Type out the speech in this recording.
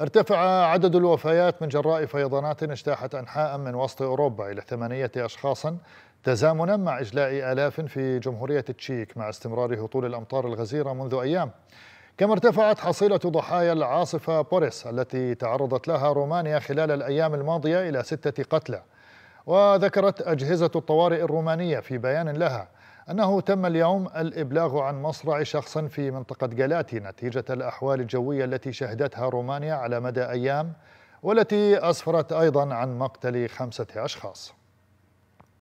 ارتفع عدد الوفيات من جراء فيضانات اجتاحت أنحاء من وسط أوروبا إلى ثمانية أشخاصا تزامنا مع إجلاء آلاف في جمهورية التشيك مع استمرار هطول الأمطار الغزيرة منذ أيام كما ارتفعت حصيلة ضحايا العاصفة بوريس التي تعرضت لها رومانيا خلال الأيام الماضية إلى ستة قتلى وذكرت أجهزة الطوارئ الرومانية في بيان لها أنه تم اليوم الإبلاغ عن مصرع شخص في منطقة جلاتي نتيجة الأحوال الجوية التي شهدتها رومانيا على مدى أيام والتي أسفرت أيضا عن مقتل خمسة أشخاص